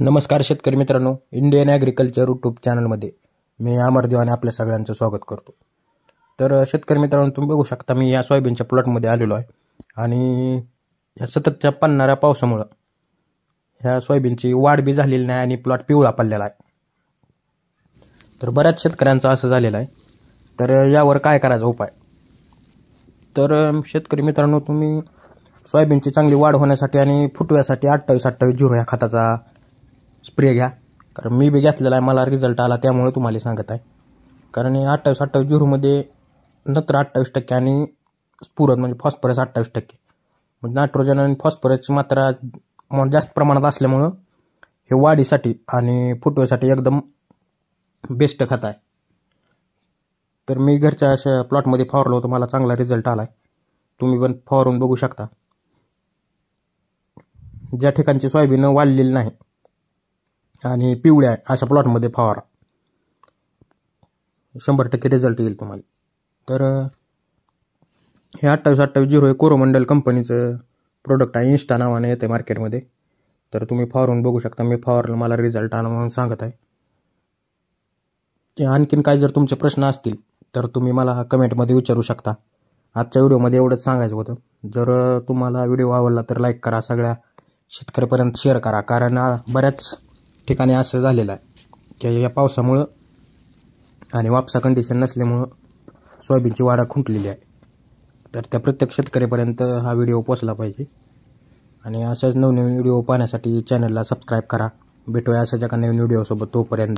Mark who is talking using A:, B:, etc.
A: नमस्कार शेतकरी मित्रांनो इंडियन ॲग्रिकल्चर यूट्यूब चॅनलमध्ये मी अमरदेव आणि आपल्या सगळ्यांचं स्वागत करतो तर शेतकरी मित्रांनो तुम्ही बघू शकता मी या सोयाबीनच्या प्लॉटमध्ये आलेलो आहे आणि या सततच्या पन्नाऱ्या पावसामुळं ह्या सोयाबीनची वाढ बी झालेली नाही आणि प्लॉट पिवळा पडलेला आहे तर बऱ्याच शेतकऱ्यांचं असं झालेलं आहे तर यावर काय करायचा उपाय तर शेतकरी मित्रांनो तुम्ही सोयाबीनची चांगली वाढ होण्यासाठी आणि फुटव्यासाठी अठ्ठावीस अठ्ठावीस झिरो ह्या खताचा स्प्रे घ्या कारण मी बी घेतलेला आहे मला रिझल्ट आला त्यामुळे तुम्हाला सांगत आहे कारण अठ्ठावीस अठ्ठावीस जुरूमध्ये नत्र अठ्ठावीस टक्के आणि स्फुरद म्हणजे फॉस्फरस अठ्ठावीस टक्के म्हणजे नायट्रोजन आणि फॉस्फरसची मात्रा जास्त प्रमाणात असल्यामुळं हे वाढीसाठी आणि फुटवेसाठी एकदम बेस्ट खत आहे तर मी घरच्या अशा प्लॉटमध्ये फवारलो होतो मला चांगला रिझल्ट आला आहे तुम्ही पण फवारून बघू शकता ज्या ठिकाणची सोयाबीन वाढलेली नाही आणि पिवळ्या अशा प्लॉटमध्ये फवारा शंभर टक्के रिझल्ट येईल तुम्हाला तर हे अठ्ठावीस अठ्ठावीस झिरो हे कोरोमंडल कंपनीचं प्रोडक्ट आहे इन्स्टा नावाने येते मार्केटमध्ये तर तुम्ही फॉरून बघू शकता मी फॉरला मला रिझल्ट आला म्हणून सांगत आहे आणखीन काय जर तुमचे प्रश्न असतील तर तुम्ही मला कमेंटमध्ये विचारू शकता आजच्या व्हिडिओमध्ये एवढंच सांगायचं होतं जर तुम्हाला व्हिडिओ आवडला तर लाईक करा सगळ्या शेतकऱ्यापर्यंत शेअर करा कारण बऱ्याच ठिकाणी असं झालेलं आहे की या पावसामुळं आणि वापसा कंडिशन नसल्यामुळं सोयाबीनची वाढा खुंटलेली आहे तर त्या प्रत्येक शेतकऱ्यापर्यंत हा व्हिडिओ पोचला पाहिजे आणि अशाच नवनवीन व्हिडिओ पाहण्यासाठी चॅनलला सबस्क्राईब करा भेटूया अशाच एका नवीन व्हिडिओसोबत तोपर्यंत